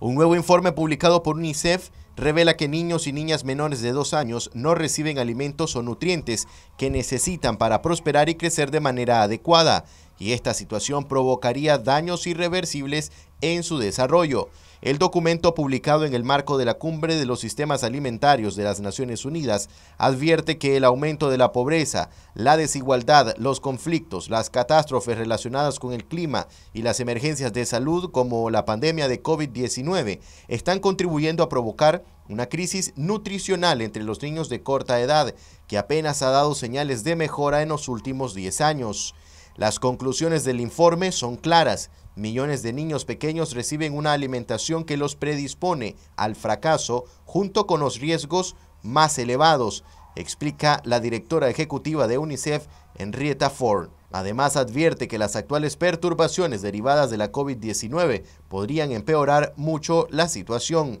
Un nuevo informe publicado por UNICEF revela que niños y niñas menores de 2 años no reciben alimentos o nutrientes que necesitan para prosperar y crecer de manera adecuada y esta situación provocaría daños irreversibles en su desarrollo. El documento publicado en el marco de la Cumbre de los Sistemas Alimentarios de las Naciones Unidas advierte que el aumento de la pobreza, la desigualdad, los conflictos, las catástrofes relacionadas con el clima y las emergencias de salud como la pandemia de COVID-19 están contribuyendo a provocar una crisis nutricional entre los niños de corta edad que apenas ha dado señales de mejora en los últimos 10 años. Las conclusiones del informe son claras. Millones de niños pequeños reciben una alimentación que los predispone al fracaso junto con los riesgos más elevados, explica la directora ejecutiva de UNICEF, Henrietta Ford. Además, advierte que las actuales perturbaciones derivadas de la COVID-19 podrían empeorar mucho la situación.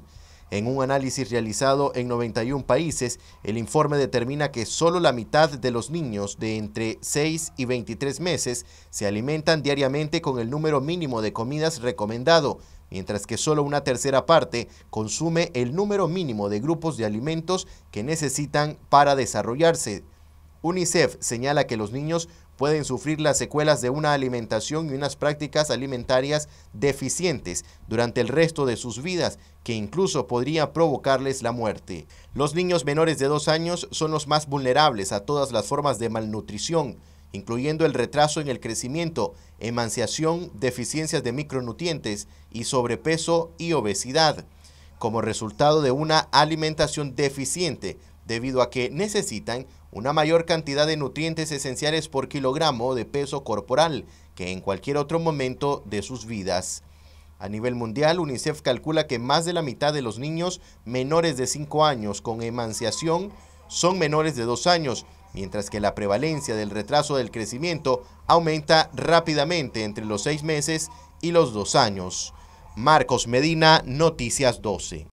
En un análisis realizado en 91 países, el informe determina que solo la mitad de los niños de entre 6 y 23 meses se alimentan diariamente con el número mínimo de comidas recomendado, mientras que solo una tercera parte consume el número mínimo de grupos de alimentos que necesitan para desarrollarse. UNICEF señala que los niños pueden sufrir las secuelas de una alimentación y unas prácticas alimentarias deficientes durante el resto de sus vidas, que incluso podría provocarles la muerte. Los niños menores de dos años son los más vulnerables a todas las formas de malnutrición, incluyendo el retraso en el crecimiento, emanciación, deficiencias de micronutrientes y sobrepeso y obesidad, como resultado de una alimentación deficiente debido a que necesitan una mayor cantidad de nutrientes esenciales por kilogramo de peso corporal que en cualquier otro momento de sus vidas. A nivel mundial, UNICEF calcula que más de la mitad de los niños menores de 5 años con emanciación son menores de 2 años, mientras que la prevalencia del retraso del crecimiento aumenta rápidamente entre los 6 meses y los 2 años. Marcos Medina, Noticias 12.